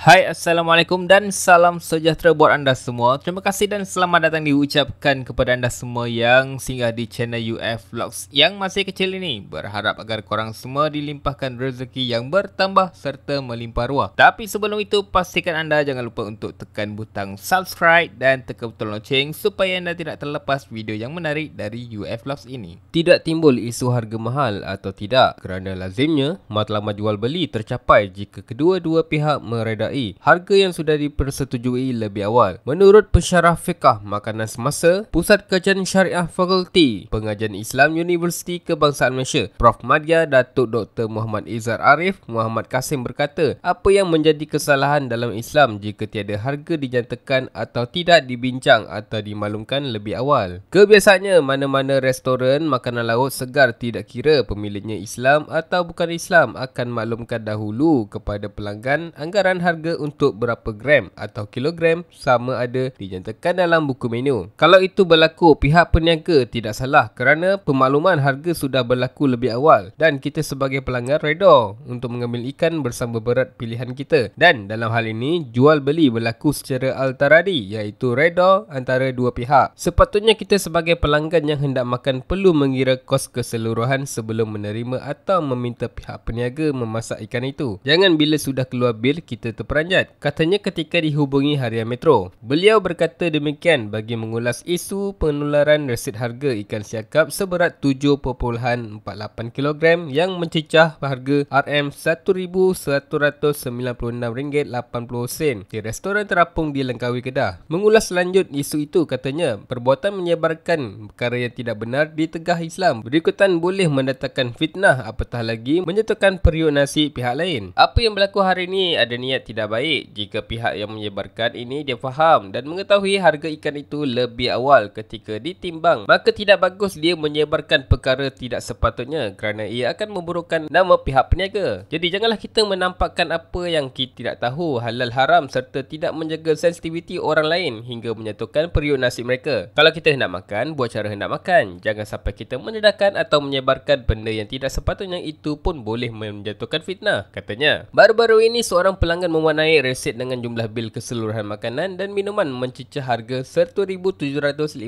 Hai Assalamualaikum dan salam sejahtera buat anda semua Terima kasih dan selamat datang diucapkan kepada anda semua yang singgah di channel UF Vlogs yang masih kecil ini Berharap agar korang semua dilimpahkan rezeki yang bertambah serta melimpah ruah Tapi sebelum itu pastikan anda jangan lupa untuk tekan butang subscribe dan tekan butang lonceng Supaya anda tidak terlepas video yang menarik dari UF Vlogs ini Tidak timbul isu harga mahal atau tidak kerana lazimnya matlamat jual beli tercapai jika kedua-dua pihak meredak menyertai harga yang sudah dipersetujui lebih awal. Menurut pensyarah fiqah makanan semasa, Pusat Kajian Syariah Fakulti Pengajian Islam Universiti Kebangsaan Malaysia, Prof. Madya Datuk Dr. Muhammad Izzar Arif Muhammad Kasim berkata, apa yang menjadi kesalahan dalam Islam jika tiada harga dinyatakan atau tidak dibincang atau dimaklumkan lebih awal. Kebiasaannya, mana-mana restoran makanan laut segar tidak kira pemiliknya Islam atau bukan Islam akan maklumkan dahulu kepada pelanggan anggaran harga harga untuk berapa gram atau kilogram sama ada dinyatakan dalam buku menu. Kalau itu berlaku, pihak peniaga tidak salah kerana pemakluman harga sudah berlaku lebih awal dan kita sebagai pelanggan redor untuk mengambil ikan bersama berat pilihan kita. Dan dalam hal ini, jual beli berlaku secara altaradi iaitu redor antara dua pihak. Sepatutnya kita sebagai pelanggan yang hendak makan perlu mengira kos keseluruhan sebelum menerima atau meminta pihak peniaga memasak ikan itu. Jangan bila sudah keluar bil kita terpaksa beranjat katanya ketika dihubungi harian Metro. Beliau berkata demikian bagi mengulas isu penularan resit harga ikan siakap seberat 7.48 kg yang mencecah harga RM1196.80 di restoran terapung di Lengkawi Kedah. Mengulas lanjut isu itu katanya perbuatan menyebarkan perkara yang tidak benar di tegah Islam. Berikutan boleh mendatangkan fitnah apatah lagi menyatukan periuk nasi pihak lain. Apa yang berlaku hari ini ada niat tidak tidak baik jika pihak yang menyebarkan ini dia faham dan mengetahui harga ikan itu lebih awal ketika ditimbang. Maka tidak bagus dia menyebarkan perkara tidak sepatutnya kerana ia akan memburukkan nama pihak peniaga. Jadi janganlah kita menampakkan apa yang kita tidak tahu halal haram serta tidak menjaga sensitiviti orang lain hingga menyatukan periuk nasib mereka. Kalau kita hendak makan, buat cara hendak makan. Jangan sampai kita menedahkan atau menyebarkan benda yang tidak sepatutnya itu pun boleh menjatuhkan fitnah, katanya. Baru-baru ini seorang pelanggan memuat bantuan air reset dengan jumlah bil keseluruhan makanan dan minuman mencecah harga RM1,759.50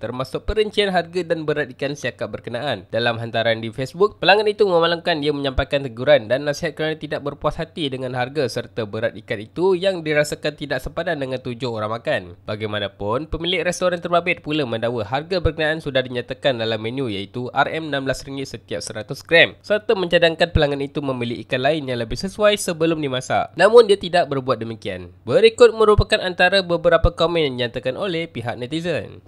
termasuk perincian harga dan berat ikan siakap berkenaan. Dalam hantaran di Facebook, pelanggan itu memalangkan dia menyampaikan teguran dan nasihat kerana tidak berpuas hati dengan harga serta berat ikan itu yang dirasakan tidak sepadan dengan tujuh orang makan. Bagaimanapun, pemilik restoran terbabit pula mendakwa harga berkenaan sudah dinyatakan dalam menu iaitu RM16 setiap 100 gram serta mencadangkan pelanggan itu memilih ikan lain yang lebih sesuai sebelum dimasak masak. Namun dia tidak berbuat demikian. Berikut merupakan antara beberapa komen yang dinyatakan oleh pihak netizen.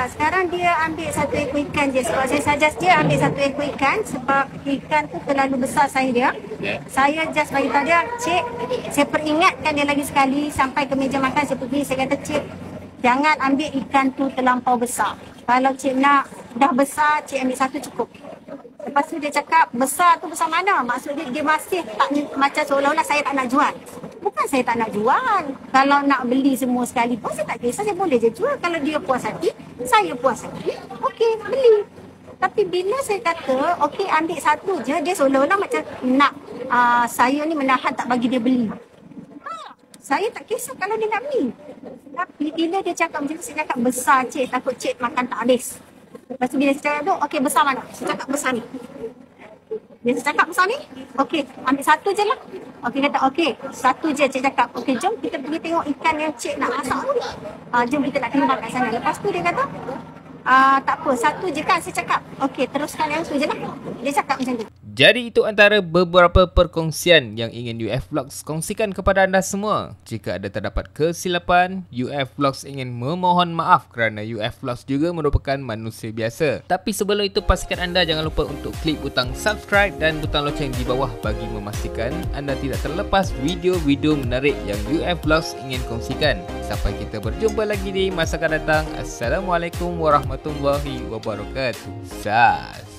Sekarang dia ambil satu ekor ikan je sebab saya suggest dia ambil satu ekor ikan sebab ikan tu terlalu besar saya dia. Ya. Saya just bagi tahu dia, Cik, saya peringatkan dia lagi sekali sampai ke meja makan saya pergi, saya kata, Cik, Jangan ambil ikan tu terlampau besar. Kalau cik nak dah besar, cik ambil satu cukup. Lepas tu dia cakap, besar tu besar mana? Maksudnya dia masih tak macam seolah-olah saya tak nak jual. Bukan saya tak nak jual. Kalau nak beli semua sekali pun saya tak kisah. Saya boleh je jual. Kalau dia puas hati, saya puas hati. Okey, beli. Tapi bila saya kata, okey ambil satu je, dia seolah-olah macam nak uh, saya ni menahan tak bagi dia beli. Saya tak kisah kalau dia nak beli. Tapi bila dia cakap macam tu, saya cakap besar cik, takut cik makan tak habis. Lepas tu bila saya cakap tu, okey besar mana? Saya cakap besar ni. Dia saya cakap besar ni, okey ambil satu je lah. Okey kata, okey satu je cik cakap. Okey jom kita pergi tengok ikan yang cik nak masak tu. Uh, jom kita nak timbang kat sana. Lepas tu dia kata, uh, tak apa satu je kan saya cakap. Okey teruskan yang tu je lah. Dia cakap macam tu. Jadi itu antara beberapa perkongsian yang ingin UF Vlogs kongsikan kepada anda semua. Jika ada terdapat kesilapan, UF Vlogs ingin memohon maaf kerana UF Vlogs juga merupakan manusia biasa. Tapi sebelum itu pastikan anda jangan lupa untuk klik butang subscribe dan butang loceng di bawah bagi memastikan anda tidak terlepas video-video menarik yang UF Vlogs ingin kongsikan. Sampai kita berjumpa lagi di masa akan datang. Assalamualaikum warahmatullahi wabarakatuh. Sas.